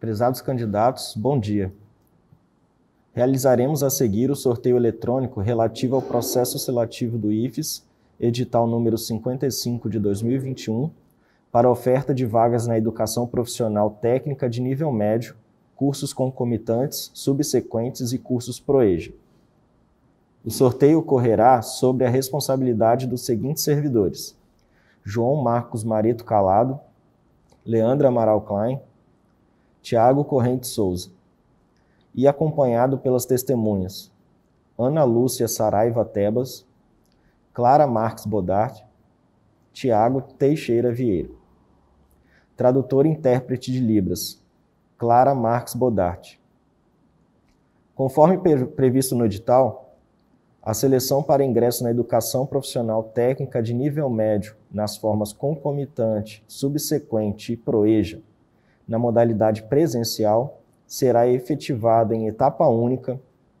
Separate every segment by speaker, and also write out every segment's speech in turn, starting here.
Speaker 1: Prezados candidatos, bom dia. Realizaremos a seguir o sorteio eletrônico relativo ao processo seletivo do IFES, edital número 55 de 2021, para oferta de vagas na educação profissional técnica de nível médio, cursos concomitantes, subsequentes e cursos ProEja. O sorteio ocorrerá sobre a responsabilidade dos seguintes servidores: João Marcos Marito Calado, Leandra Amaral Klein, Tiago Corrente Souza, e acompanhado pelas testemunhas Ana Lúcia Saraiva Tebas, Clara Marques Bodart, Tiago Teixeira Vieira. Tradutor e intérprete de Libras, Clara Marques Bodart. Conforme previsto no edital, a seleção para ingresso na educação profissional técnica de nível médio nas formas concomitante, subsequente e proeja na modalidade presencial será efetivada em etapa única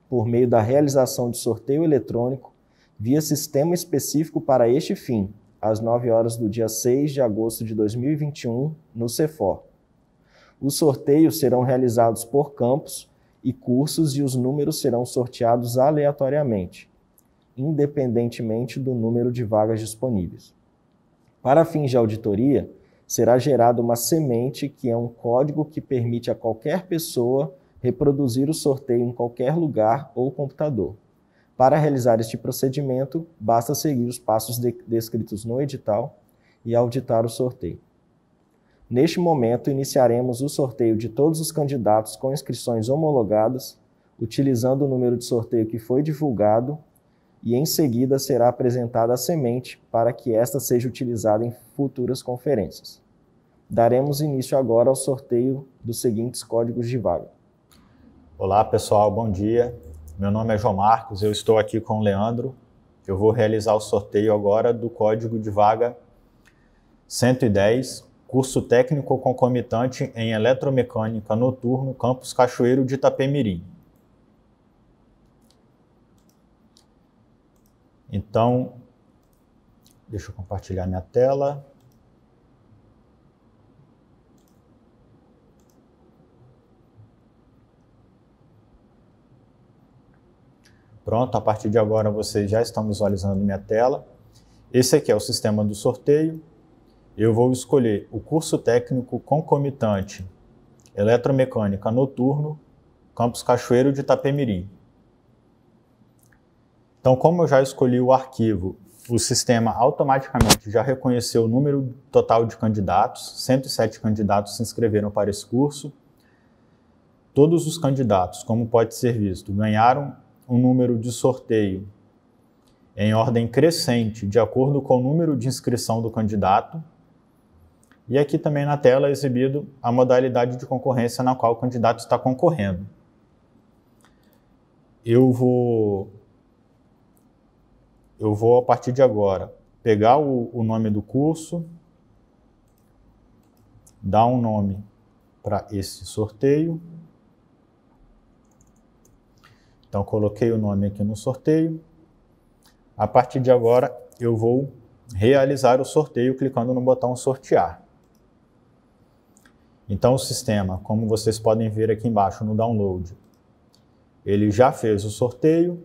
Speaker 1: por meio da realização de sorteio eletrônico via sistema específico para este fim, às 9 horas do dia 6 de agosto de 2021, no CEFOR. Os sorteios serão realizados por campos e cursos e os números serão sorteados aleatoriamente, independentemente do número de vagas disponíveis. Para fins de auditoria, será gerada uma semente que é um código que permite a qualquer pessoa reproduzir o sorteio em qualquer lugar ou computador. Para realizar este procedimento, basta seguir os passos de descritos no edital e auditar o sorteio. Neste momento, iniciaremos o sorteio de todos os candidatos com inscrições homologadas, utilizando o número de sorteio que foi divulgado e em seguida será apresentada a semente para que esta seja utilizada em futuras conferências. Daremos início agora ao sorteio dos seguintes códigos de vaga.
Speaker 2: Olá, pessoal,
Speaker 1: bom dia.
Speaker 2: Meu nome é João Marcos, eu estou aqui com o Leandro. Eu vou realizar o sorteio agora do código de vaga 110, curso técnico concomitante em eletromecânica noturno, campus Cachoeiro de Itapemirim. Então, deixa eu compartilhar minha tela. Pronto, a partir de agora vocês já estão visualizando minha tela. Esse aqui é o sistema do sorteio. Eu vou escolher o curso técnico concomitante Eletromecânica Noturno, Campus Cachoeiro de Itapemirim. Então, como eu já escolhi o arquivo, o sistema automaticamente já reconheceu o número total de candidatos, 107 candidatos se inscreveram para esse curso. Todos os candidatos, como pode ser visto, ganharam um número de sorteio em ordem crescente, de acordo com o número de inscrição do candidato. E aqui também na tela é exibido a modalidade de concorrência na qual o candidato está concorrendo. Eu vou eu vou a partir de agora pegar o, o nome do curso, dar um nome para esse sorteio. Então, coloquei o nome aqui no sorteio. A partir de agora, eu vou realizar o sorteio clicando no botão sortear. Então, o sistema, como vocês podem ver aqui embaixo no download, ele já fez o sorteio,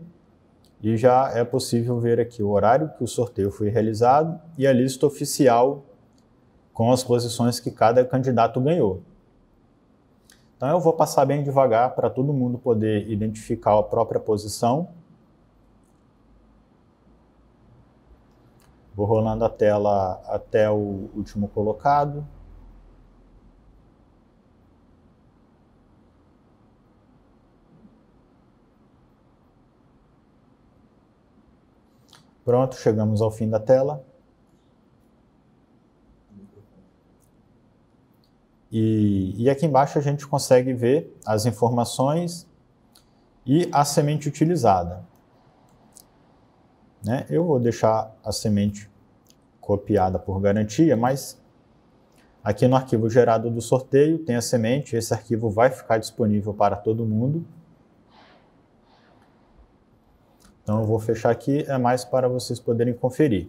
Speaker 2: e já é possível ver aqui o horário que o sorteio foi realizado e a lista oficial com as posições que cada candidato ganhou. Então eu vou passar bem devagar para todo mundo poder identificar a própria posição. Vou rolando a tela até o último colocado. Pronto, chegamos ao fim da tela. E, e aqui embaixo a gente consegue ver as informações e a semente utilizada. Né? Eu vou deixar a semente copiada por garantia, mas aqui no arquivo gerado do sorteio tem a semente, esse arquivo vai ficar disponível para todo mundo. Então eu vou fechar aqui, é mais para vocês poderem conferir.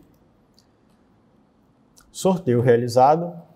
Speaker 2: Sorteio realizado,